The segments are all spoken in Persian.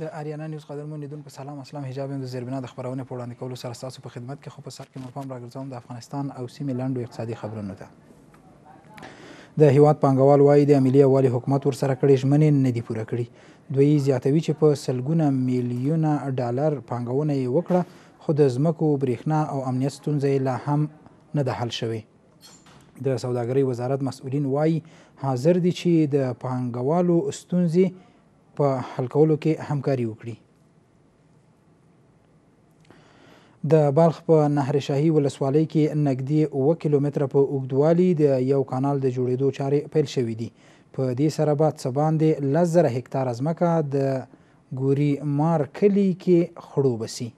د اریانا نیوز قدرمن لیدونکو سلام اسلام حجاب د زیربنا د خبرونه په وړاندې کولو سره تاسو په خدمت کې خو په سر کې مفهم راګرځوم د افغانستان او سیمې لنډو اقتصادي خبرونو ته د هیواد پانګوال وایي د ملي والي حکومت ورسره کړې ژمنې نه دي پوره کړې دوی زیاتوي چې په سلګونه میلیونه ډالر پانګونه یې وکړه خو د ځمکو برېښنا او امنیت ستونزې لا هم نه ده حل شوې د سوداګرۍ وزارت مسؤلین وایي حاضر دي چې د پانګوالو ستونزې په حل کولو کې همکاري وکړي د بلخ په نهر شاهي ولسوالۍ کې نږدې اوه کیلومتره په اوږدوالي د یو کانال د جوړېدو چارې پیل شوي دي په دې سره به څه باندې لس زره هکتاره ځمکه د ګوري مار کلي کې خړوبه سي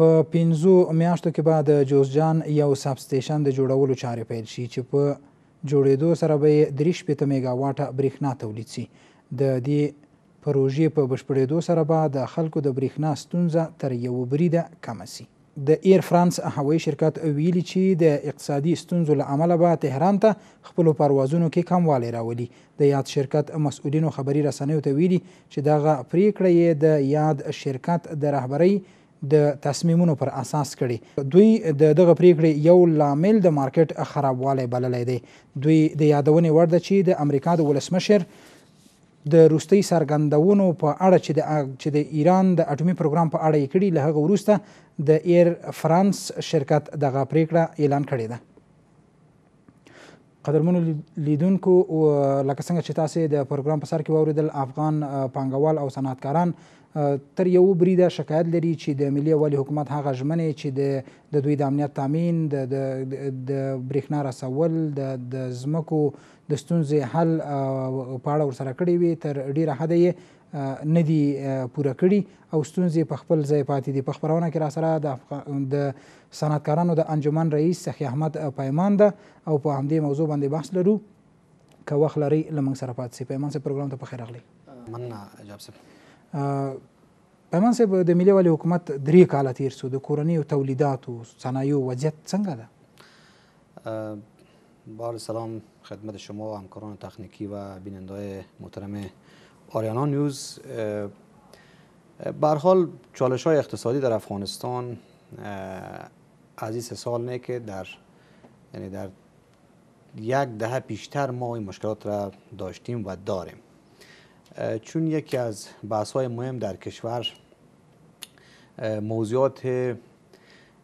په پنځو میاشتو کې به د جوزجان یو سب سټیشن د جوړولو چارې پیل شي چې په جوړېدو سره به یې درې شپېته میګاواټه برېښنا تولید سي د دې پروژې په بشپړېدو سره به د خلکو د برېښنا ستونزه تر یوه بریده کمه سي د ایر فرانس هوایي شرکت ویلي چې د اقتصادي ستونزو له امله به تهران ته خپلو پروازونو کې کموالی راولي د یاد شرکت مسؤلینو خبري رسنیو ته ویلي چې دغه پریکړه یې د یاد شرکت د رهبرۍ د تصمیمونو پر اساس کړي دوی د دغه پریکړې یو لامل د مارکیټ خرابوالی بللی دی دوی د یادونې وړ ده چې د امریکا د ولسمشر د روستي سرګندونو په اړه چې د چې د ایران د اټومي پروګرام په اړه یې کړي له هغه وروسته د ایر فرانس شرکت دغه پریکړه اعلان کړې ده قدرمنو لیدونکو لکه څنګه چې تاسو د پروګرام په سر کې واوریدل افغان پانګوال او صنعتکاران تر یو بریده شکایت لري چې د ملي والي حکومت هغه ژمنې چې د د دوی د امنیت تامین د د برېښنا رسول د د ځمکو د ستونزې حل په اړه ورسره کړې وي تر ډیره حده یې نه دي پوره کړي او ستونزې په خپل ځای پاتې دي په خبرونه کې را سره د صنعتکارانو د انجمن رئیس سخي احمد پیمان ده او په همدې موضوع باندې بحث لرو که وخت لرئ له موږ سره پاتې سئ پیمان صاحب پروګرام ته په خیر راغلی مننه جاب صاحب پیمان صاحب د ملي والی حکومت درې کاله تیر شو د کورنیو تولیداتو و وضعیت څنګه ده بار سلام خدمت شما و همکاران تخنیکی و بینندای محترم آریانا نیوز به چالش های اقتصادی در افغانستان از این سال نه که در یعنی در یک دهه پیشتر ما این مشکلات را داشتیم و داریم چون یکی از بحث های مهم در کشور موضوعات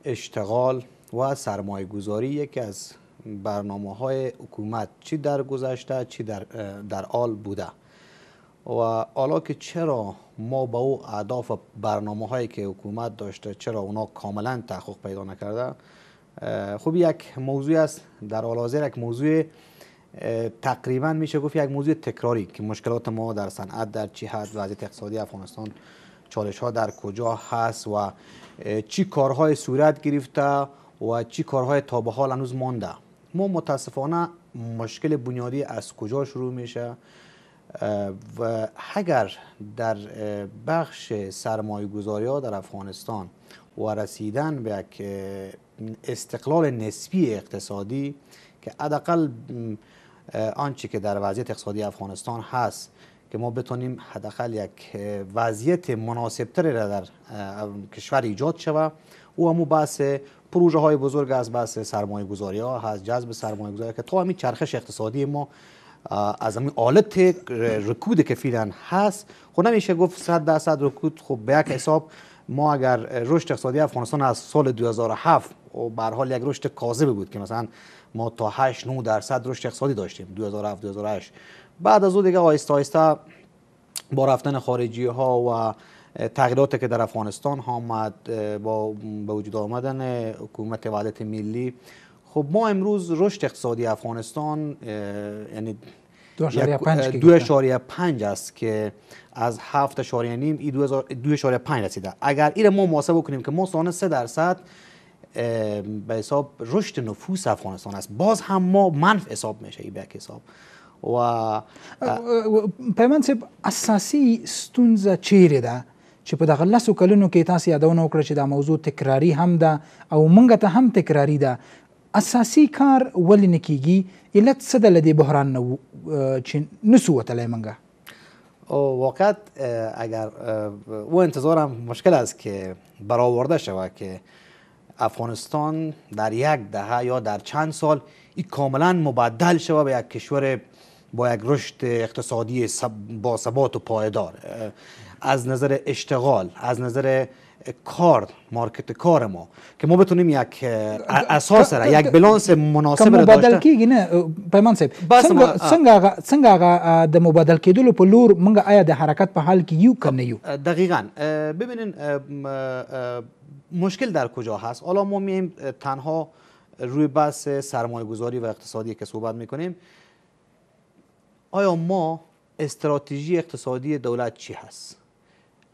اشتغال و سرمایه گذاری یکی از برنامه های حکومت چی در گذشته چی در, در آل بوده و حالا که چرا ما به او اهداف برنامه هایی که حکومت داشته چرا اونا کاملا تحقق پیدا نکرده خب یک موضوع است در حال حاضر یک موضوع تقریبا میشه گفت یک موضوع تکراری که مشکلات ما در صنعت در چی حد وضعیت اقتصادی افغانستان چالش ها در کجا هست و چی کارهای صورت گرفته و چی کارهای تا به حال هنوز مانده ما متاسفانه مشکل بنیادی از کجا شروع میشه و اگر در بخش سرمایه گذاری ها در افغانستان و رسیدن به یک استقلال نسبی اقتصادی که حداقل آنچه که در وضعیت اقتصادی افغانستان هست که ما بتونیم حداقل یک وضعیت مناسبتری را در کشور ایجاد شود او همو بحث پروژه های بزرگ از بحث سرمایه گذاری ها هست جذب سرمایه گذاری که تا همین چرخش اقتصادی ما از همین آلت رکود که فعلا هست خب نمیشه گفت 100 درصد رکود خب به یک حساب ما اگر رشد اقتصادی افغانستان از سال 2007 و به حال یک رشد کاذب بود که مثلا ما تا 8 9 درصد رشد اقتصادی داشتیم 2007 2008 بعد از اون دیگه آهسته آهسته با رفتن خارجی ها و تغییراتی که در افغانستان آمد با به وجود آمدن حکومت وحدت ملی خب ما امروز رشد اقتصادی افغانستان یعنی پنج است که از 7.5 یعنی این 2.5 رسیده اگر این ما محاسبه کنیم که ما سالانه سه درصد به حساب رشد نفوس افغانستان است باز هم ما منف حساب میشه این یک حساب و پیمان صاحب اساسی ستونزه چیرې ده چې په دغه لسو کلونو کې تاسو یادونه وکړه چې دا موضوع تکراری هم ده او مونږ ته هم تکراری ده اساسی کار ولې نه کیږي علت څه ده له دې بحران نه چې نسو وتلی مونږ واقعا اگر او انتظارم مشکل است که برآورده شود که افغانستان در یک دهه یا در چند سال این کاملا مبدل شوه به یک کشور با یک رشد اقتصادی با ثبات و پایدار از نظر اشتغال از نظر کار مارکت کار ما که ما بتونیم یک اساس را یک بلانس مناسب را داشته مبادل کیږي نه پیمان صاحب څنګه څنګه څنګه د مبادل کېدلو په لور موږ آیا د حرکت په حال کې یو کنه یو دقیقاً ببینین مشکل در کجا هست حالا ما میایم تنها روی بحث سرمایه گذاری و اقتصادی که صحبت میکنیم آیا ما استراتژی اقتصادی دولت چی هست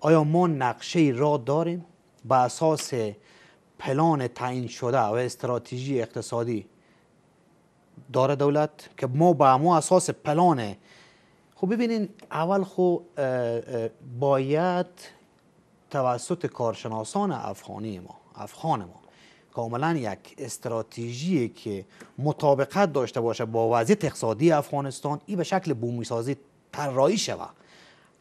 آیا ما نقشه را داریم به اساس پلان تعیین شده و استراتژی اقتصادی داره دولت که ما به ما اساس پلانه خب ببینین اول خو باید توسط کارشناسان افغانی ما افغان ما کاملا یک استراتژی که مطابقت داشته باشه با وضعیت اقتصادی افغانستان ای به شکل بومی سازی طراحی شود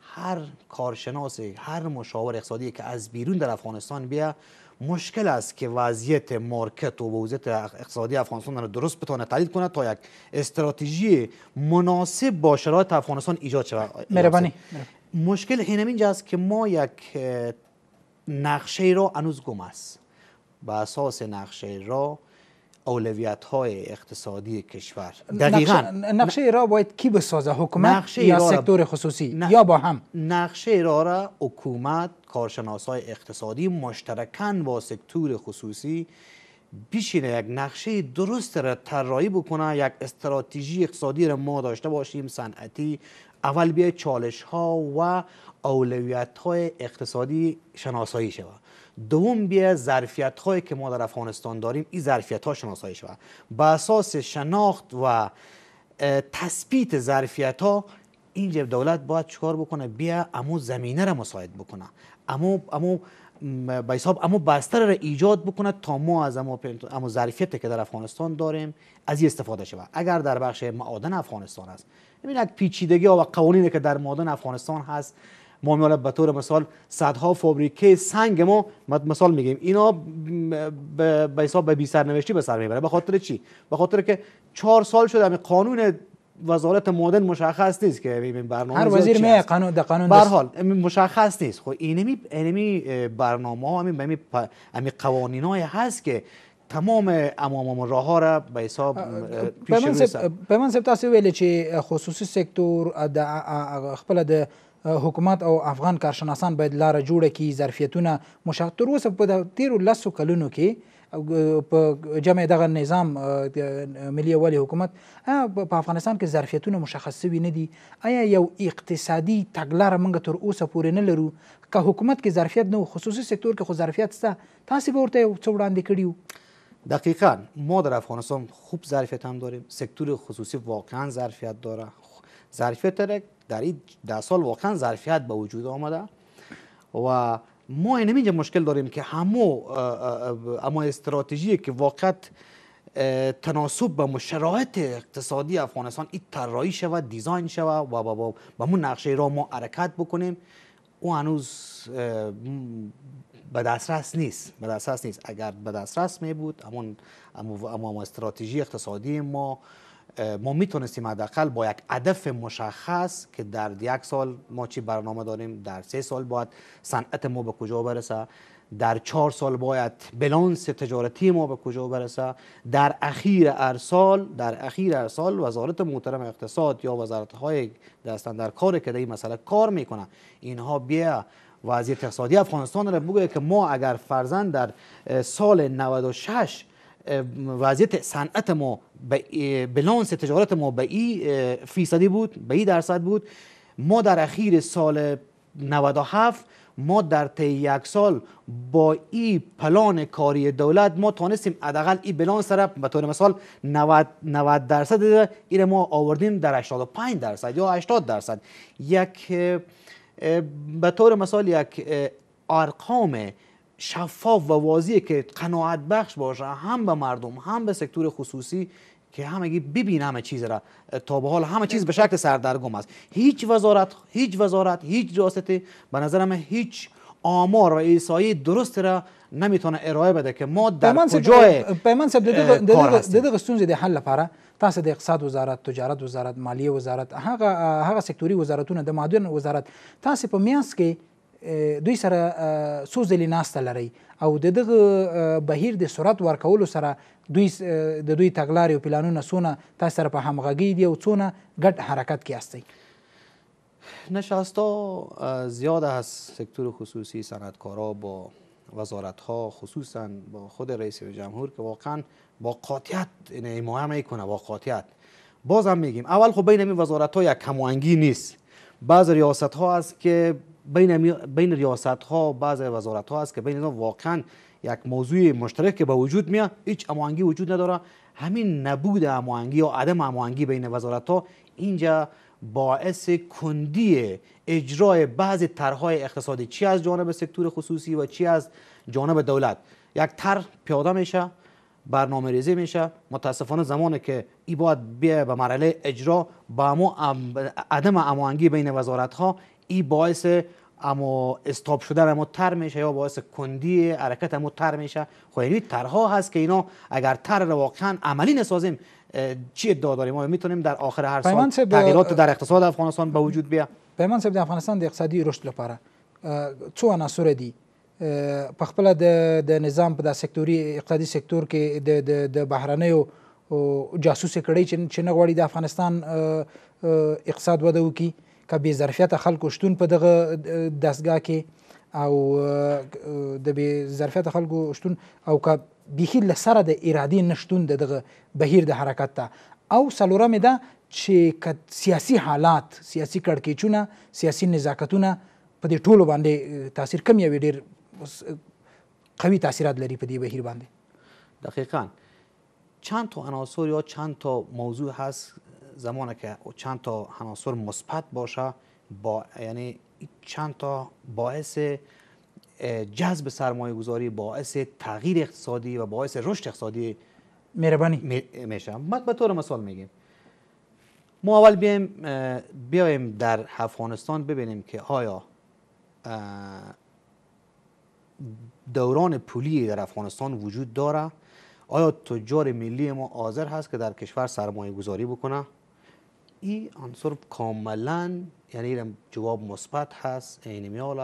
هر کارشناس هر مشاور اقتصادی که از بیرون در افغانستان بیا مشکل است که وضعیت مارکت و وضعیت اقتصادی افغانستان را درست بتونه تحلیل کنه تا یک استراتژی مناسب با شرایط افغانستان ایجاد شود مهربانی مشکل اینجا است که ما یک نقشه را هنوز گم است به اساس نقشه را اولویت های اقتصادی کشور دقیقا نقشه را باید کی بسازه حکومت یا سکتور خصوصی یا با هم نقشه را را حکومت کارشناس های اقتصادی مشترکن با سکتور خصوصی بیشینه یک نقشه درست را طراحی بکنه یک استراتژی اقتصادی را ما داشته باشیم صنعتی اول بیا چالش ها و اولویت های اقتصادی شناسایی شود دوم بیا ظرفیت هایی که ما در افغانستان داریم این ظرفیت ها شناسایی شود به اساس شناخت و تثبیت ظرفیت ها اینجا دولت باید چکار بکنه بیا امو زمینه را مساعد بکنه امو امو به حساب اما بستر را ایجاد بکنه تا ما از اما, اما که در افغانستان داریم از این استفاده شود اگر در بخش معادن افغانستان است ببین یک پیچیدگی و قوانینی که در معادن افغانستان هست ما به طور مثال صدها فابریکه سنگ ما مثال میگیم اینا به حساب به بی سرنوشتی به سر میبره به خاطر چی به خاطر که چهار سال شده همین قانون وزارت معدن مشخص نیست که این برنامه هر وزیر می قانون در قانون به حال مشخص نیست خب اینمی اینمی برنامه ها همین همین همی قوانین های هست که تمام امام راه ها را به حساب پیش میسه به من سب تاسو ویل چې خصوصي سکتور د خپل د حکومت او افغان کارشناسان باید لار جوړه کی ظرفیتونه مشخص تر اوسه په تیرو لسو کلونو کې په جمع دغه نظام ملي ولی حکومت په افغانستان کې ظرفیتونه مشخص شوي نه دي آیا یو اقتصادي تګلار موږ تر اوسه پورې نه لرو که حکومت کې ظرفیت نه خصوصي سکتور کې خو ظرفیت شته تاسې به ورته یو څه وړاندې کړي وو دقیقا ما در افغانستان خوب ظرفیت هم داریم سکتور خصوصی واقعا ظرفیت داره ظرفیت داره در این ده سال واقعا ظرفیت به وجود آمده و ما این اینجا مشکل داریم که همو اما استراتژی که واقعا تناسب به شرایط اقتصادی افغانستان این طراحی شود دیزاین شود و با به مون نقشه را ما حرکت بکنیم او هنوز به دسترس نیست به دسترس نیست اگر به دسترس می بود اما اما استراتژی اقتصادی ما ما میتونستیم حداقل با یک هدف مشخص که در یک سال ما چی برنامه داریم در سه سال باید صنعت ما به کجا برسه در چهار سال باید بلانس تجارتی ما به کجا برسه در اخیر ارسال در اخیر ارسال وزارت محترم اقتصاد یا وزارت های دستن در کار که در این مسئله کار میکنه اینها بیا وزیر اقتصادی افغانستان را بگوید که ما اگر فرزن در سال 96 وضعیت صنعت ما بلانس تجارت ما به این فیصدی بود به این درصد بود ما در اخیر سال 97 ما در طی یک سال با این پلان کاری دولت ما تانستیم حداقل این بلانس را به طور مثال 90 90 درصد این ما آوردیم در 85 درصد یا 80 درصد یک به طور مثال یک ارقام شفاف و واضیه که قناعت بخش باشه هم به مردم هم به سکتور خصوصی که همگی ببین همه چیز را تا به حال همه چیز به شکل سردرگم است هیچ وزارت هیچ وزارت هیچ راسته به نظر من هیچ آمار و ایسایی درست را نمیتونه ارائه بده که ما در کجای پیمان صاحب دیده ستونزې زیده حل لپاره تاسه د اقتصاد وزارت تجارت وزارت مالیه وزارت هغه هغه سکتوری وزارتونه د معدن وزارت تاسه په میاس کې دوی سره څو ځلې ناسته لري او د دغه بهیر د صورت ورکولو سره دوی د دوی تګلارې او پلانونه څونه تاسو سره په همغږۍ دي او څونه ګډ حرکت کې هستئ نشستها زیاد از سکتور خصوصی صنعتکارا با وزارت ها خصوصا با خود رئیس جمهور که واقعا با قاطعیت حمایه میکنه با قاطعیت بازم میگیم اول خب بین این وزارت ها یک هماهنگی نیست بعض ریاست ها هست که بین, بین ریاست ها و بعض وزارت ها است که بین اینا واقعا یک موضوع مشترک که به وجود میاد هیچ اموانگی وجود نداره همین نبود اموانگی یا عدم اموانگی بین وزارت ها اینجا باعث کندی اجرای بعض طرحهای اقتصادی چی از جانب سکتور خصوصی و چی از جانب دولت یک طرح پیاده میشه برنامه ریزی میشه متاسفانه زمانی که ای باید به مرحله اجرا با ما عدم اموانگی بین وزارت ها این باعث اما استاب شدن اما تر میشه یا باعث کندی حرکت اما تر میشه خب یعنی ترها هست که اینا اگر تر رو واقعا عملی نسازیم چی ادعا داریم ما میتونیم در آخر هر سال تغییرات در اقتصاد افغانستان به وجود بیا پیمان صاحب افغانستان در اقتصادی رشد لپاره چو عناصر دی دی خپل د نظام په د سکتوري اقتصادي سکتور کې د د جاسوس کړي چې نه د افغانستان اقتصاد وده وکړي که بې ظرفیته خلکو شتون په دغه دستګاه کې او د بې ظرفیته خلکو شتون او که بیخي له سره د ارادې نه شتون د دغه بهیر د حرکت ته او څلورمې ده چې سیاسي حالات سیاسي کړکېچونه سیاسي نزاکتونه په دې ټولو باندې تاثیر کم یوي ډېر قوي تاثیرات لري په دې بهیر باندې دقیقا چند تا عناصر یا چند تا موضوع هست زمانی که چند تا عناصر مثبت باشه با یعنی چند تا باعث جذب سرمایه گذاری باعث تغییر اقتصادی و باعث رشد اقتصادی مهربانی میشه من به طور مثال میگیم ما اول بیایم بیایم در افغانستان ببینیم که آیا دوران پولی در افغانستان وجود داره آیا تجار ملی ما حاضر هست که در کشور سرمایه گذاری بکنه ای عنصر کاملا یعنی جواب مثبت هست عین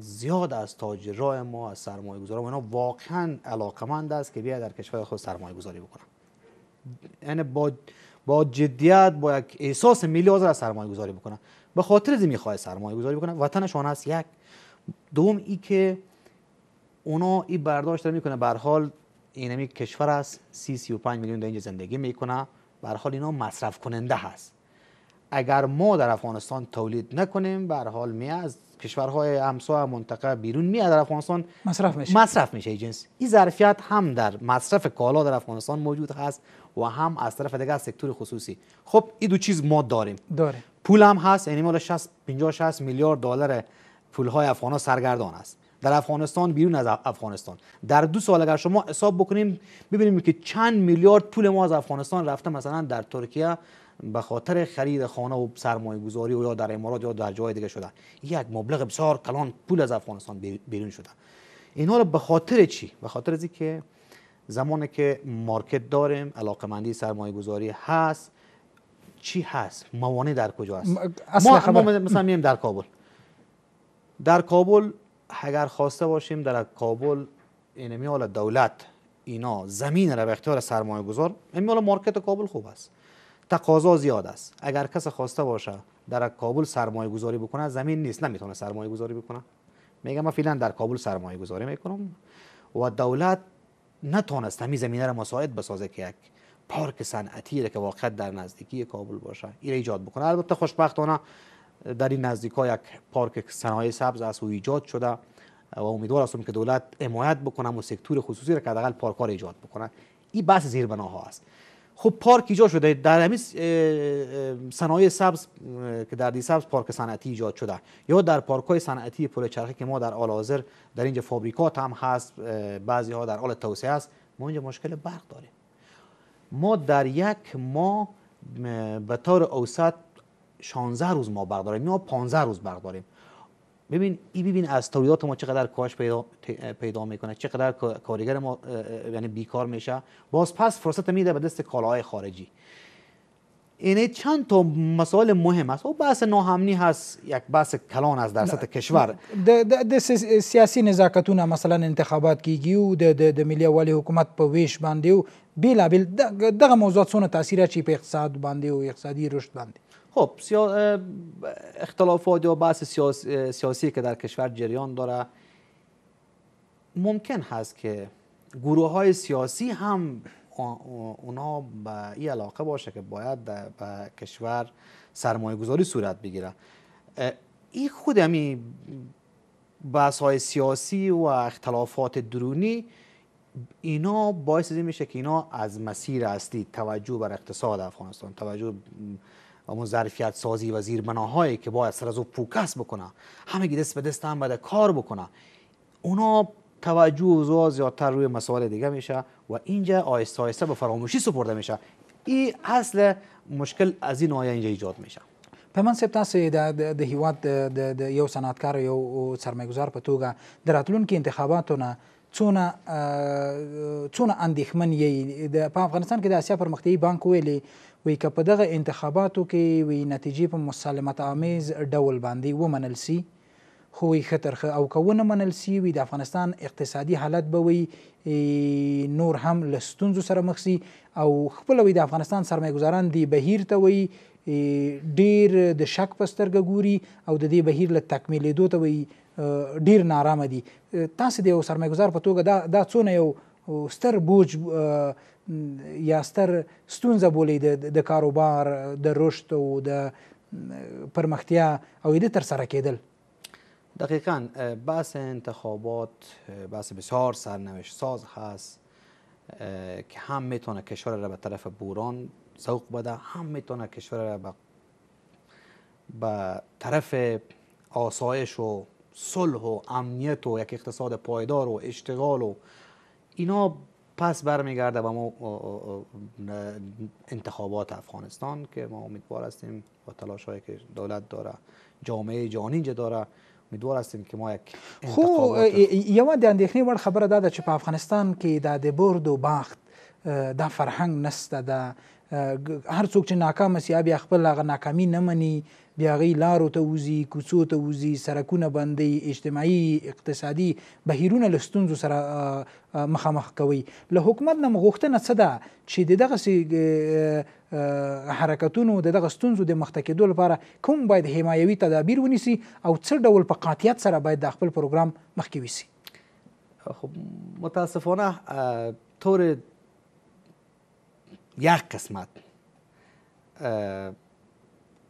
زیاد از تاجرای ما از سرمایه و اینا واقعا علاقمند است که بیا در کشور خود سرمایه گذاری بکنن یعنی با با جدیت با یک احساس ملی از سرمایه گذاری بکنن به خاطر زی میخواه سرمایه گذاری بکنن وطنشان هست یک دوم ای که اونا این برداشت رو میکنه به حال اینمی کشور است و 35 میلیون در اینجا زندگی میکنه به حال اینا مصرف کننده هست اگر ما در افغانستان تولید نکنیم بر حال می از کشورهای همسایه منطقه بیرون میاد در افغانستان مصرف میشه مصرف میشه ای این ظرفیت هم در مصرف کالا در افغانستان موجود هست و هم از طرف دیگر سکتور خصوصی خب این دو چیز ما داریم داره پول هم هست یعنی مال 60 50 60 میلیارد دلار پول های افغان سرگردان است در افغانستان بیرون از افغانستان در دو سال اگر شما حساب بکنیم ببینیم که چند میلیارد پول ما از افغانستان رفته مثلا در ترکیه به خاطر خرید خانه و سرمایه گذاری و یا در امارات یا در جای دیگه شده یک مبلغ بسیار کلان پول از افغانستان بیرون شده اینا رو به خاطر چی به خاطر زی که زمانی که مارکت داریم علاقمندی سرمایه گذاری هست چی هست موانع در کجا هست ما, ما مثلا میم در کابل در کابل اگر خواسته باشیم در کابل اینمی دولت اینا زمین را به اختیار سرمایه گذار این مارکت کابل خوب است تقاضا زیاد است اگر کس خواسته باشه در کابل سرمایه گذاری بکنه زمین نیست نمیتونه سرمایه گذاری بکنه میگم من فعلا در کابل سرمایه گذاری میکنم و دولت نتونست همی زمینه را مساعد بسازه که یک پارک صنعتی که واقع در نزدیکی کابل باشه این ایجاد بکنه البته خوشبختانه در این نزدیک ها یک پارک صنایع سبز است و ایجاد شده و امیدوار هستم که دولت حمایت بکنه و سکتور خصوصی را که حداقل پارک ها ایجاد بکنه این بحث ها است خب پارک ایجاد شده در همین صنایع سبز که در دی سبز پارک صنعتی ایجاد شده یا در پارک های صنعتی پل چرخی که ما در آل حاضر در اینجا فابریکات هم هست بعضی ها در حال توسعه است ما اینجا مشکل برق داریم ما در یک ماه به طور اوسط 16 روز ما برق داریم ما 15 روز برق داریم ببین ای ببین از تولیدات ما چقدر کاش پیدا پیدا میکنه چقدر کارگر ما یعنی بیکار میشه باز پس فرصت میده به دست کالاهای خارجی این یعنی چند تا مسائل مهم است او خب، بحث ناهمنی هست یک بحث کلان از در کشور د سیاسی نزاکتونه مثلا انتخابات کیگی و د د والی حکومت په ویش باندې او بیل دغه موضوعات تاثیر چی په اقتصاد باندې او اقتصادی رشد خب اختلافات یا بحث سیاسی که در کشور جریان داره ممکن هست که گروه های سیاسی هم اونا به این علاقه باشه که باید به کشور سرمایه گذاری صورت بگیره این خود همی یعنی بحث های سیاسی و اختلافات درونی اینا باعث میشه که اینا از مسیر اصلی توجه بر اقتصاد افغانستان توجه اما ظرفیت سازی و زیربناهایی که باید سر از او پوکس بکنه همه دست به دست هم باید کار بکنه اونا توجه و زیادتر روی مسائل دیگه میشه و اینجا آیسته آیسته به فراموشی سپرده میشه این اصل مشکل از این آیا اینجا ایجاد میشه پیمان صاحب تاسې د هیواد د یو صنعتکار یو سرمایه‌ګزار په توګه د راتلونکو انتخاباتو نه څونه څونه اندېښمن یې په افغانستان کې د اسیا پرمختیایي بانک ویلي وی که په دغه انتخاباتو کې وی نتیجې په مسالمت آمیز ډول باندې ومنل سي خو وی خطرخه او کوونه منل سي وی د افغانستان اقتصادي حالت به وی نور هم لستونزو سره مخ سي او خپل وی د افغانستان سرمایه‌ګزاران دی بهیر ته وی ډیر د شک پسترګه ګوري او د دې بهیر له تکمیلېدو ته وی ډیر نارامه دي تاسو د یو سرمایه‌ګزار په توګه دا دا څونه یو ستر بوج یا ستر ستونزه بولې د کاروبار د رشد او د پرمختیا او د تر سره کېدل دقیقا بحث انتخابات بحث بسیار سرنوشت ساز هست که هم میتونه کشور را به طرف بوران سوق بده هم میتونه کشور را به به طرف آسایش و صلح و امنیت و یک اقتصاد پایدار و اشتغال و اینا پس برمیگرده و ما انتخابات افغانستان که ما امیدوار هستیم با تلاش هایی که دولت داره جامعه جهانی اینجا داره امیدوار هستیم که ما یک خو یوا د خبره دا چې په افغانستان کې د برد و بخت دا فرهنگ نسته ده هر څوک چې ناکام سي بیا خپل هغه ناکامي نه مني بیا غي لارو ته وزي کوڅو ته وزي سرکونه بندي اجتماعي اقتصادي بهیرونه لستونځو سره مخامخ کوي له حکومت نه مغوښتنه څه ده چې دغه حرکتونو دغه ستونزو د مخته کېدو لپاره کوم باید حمایوي تدابیر ونیسي او څه ډول په قاطعیت سره باید د خپل پروګرام مخکې ویسي خب متاسفانه طور یک قسمت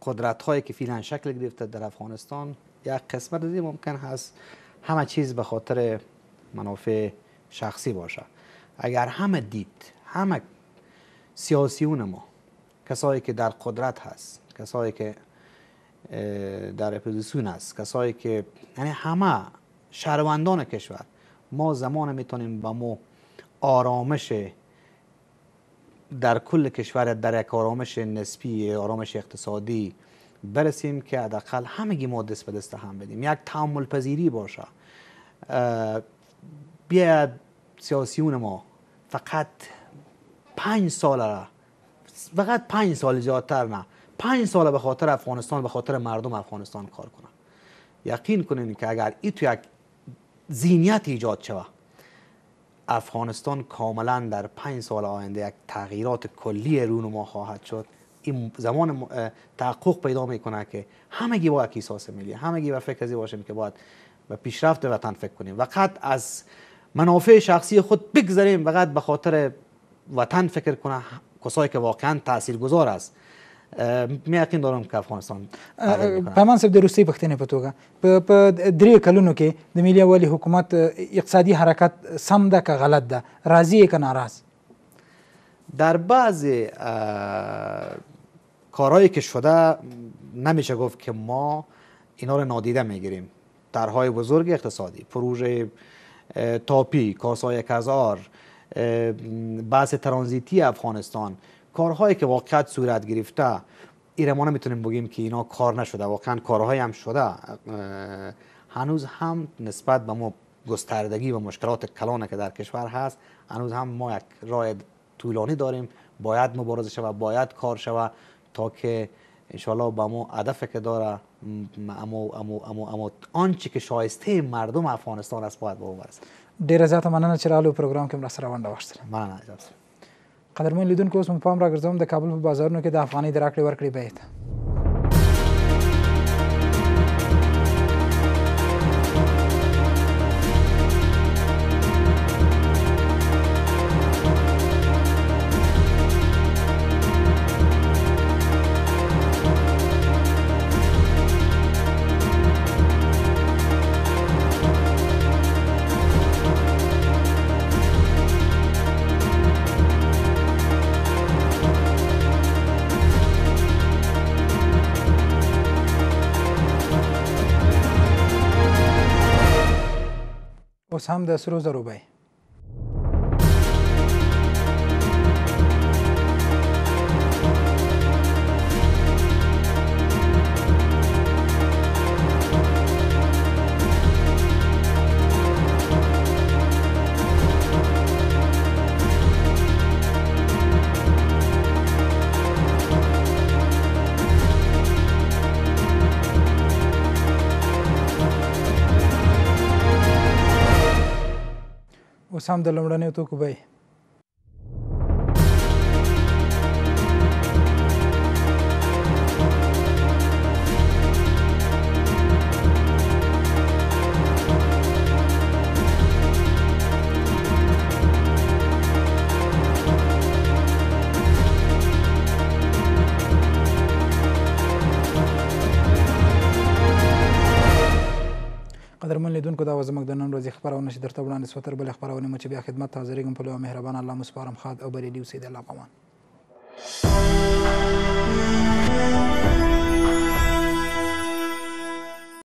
قدرت هایی که فیلن شکل گرفته در افغانستان یک قسمت ممکن هست همه چیز به خاطر منافع شخصی باشه اگر همه دید همه سیاسیون ما کسایی که در قدرت هست کسایی که در اپوزیسیون هست کسایی که یعنی همه شهروندان کشور ما زمان میتونیم به ما آرامش در کل کشور در یک آرامش نسبی آرامش اقتصادی برسیم که حداقل همگی ما دست به دست هم بدیم یک تعامل پذیری باشه بیاید سیاسیون ما فقط پنج سال را فقط پنج سال زیادتر نه پنج سال به خاطر افغانستان به خاطر مردم افغانستان کار کنن یقین کنین که اگر این تو یک زینیت ایجاد شود افغانستان کاملا در پنج سال آینده یک تغییرات کلی رونما خواهد شد این زمان تحقق پیدا میکنه که همگی با یک احساس ملی همگی به فکر ازی باشیم که باید به پیشرفت وطن فکر کنیم وقت از منافع شخصی خود بگذاریم وقت به خاطر وطن فکر کنه کسایی که واقعا تاثیرگذار است مې یقین که افغانستان په من سب د روسي پښتنې په توګه په درې کلونو کې د ملي اولي حکومت اقتصادی حرکت سم ده که غلط ده راضی که ناراض در بعض کارهایی که شده نمیشه گفت که ما اینا نادیده میگیریم طرحهای بزرگ اقتصادی پروژه تاپی کاسای کزار بحث ترانزیتی افغانستان کارهایی که واقعا صورت گرفته ایره ما نمیتونیم بگیم که اینا کار نشده واقعا کارهایی هم شده هنوز هم نسبت به ما گستردگی و مشکلات کلان که در کشور هست هنوز هم ما یک راه طولانی داریم باید مبارزه شود باید کار شود تا که انشالله به ما هدف که داره اما اما اما اما آنچه که شایسته مردم افغانستان است باید به برسه ډیر زیاته مننه چرا پروگرام که که مرسته روان قدرمن لیدونکو اوس مو پام راګرځوم د کابل په بازارونو کې د افغانۍ د راکړې ورکړې بیې ته اوس هم د سرو زرو بیه اوس هم د لومړنیو توکو بیې اوریدونکو دا زموږ د نن ورځې خبرونه چې درته وړاندې سوتر بل خبرونه مو چې بیا خدمت ته حاضرېږم په لوی مهربان الله مو سپارم خاد او بریالي اوسئ د الله پامان